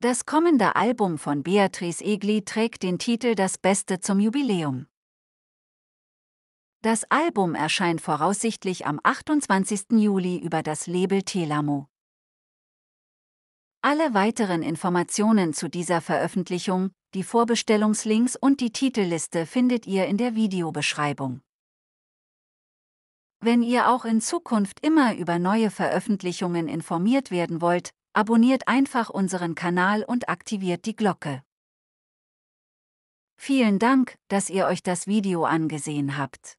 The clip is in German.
Das kommende Album von Beatrice Egli trägt den Titel Das Beste zum Jubiläum. Das Album erscheint voraussichtlich am 28. Juli über das Label Telamo. Alle weiteren Informationen zu dieser Veröffentlichung, die Vorbestellungslinks und die Titelliste findet ihr in der Videobeschreibung. Wenn ihr auch in Zukunft immer über neue Veröffentlichungen informiert werden wollt, Abonniert einfach unseren Kanal und aktiviert die Glocke. Vielen Dank, dass ihr euch das Video angesehen habt.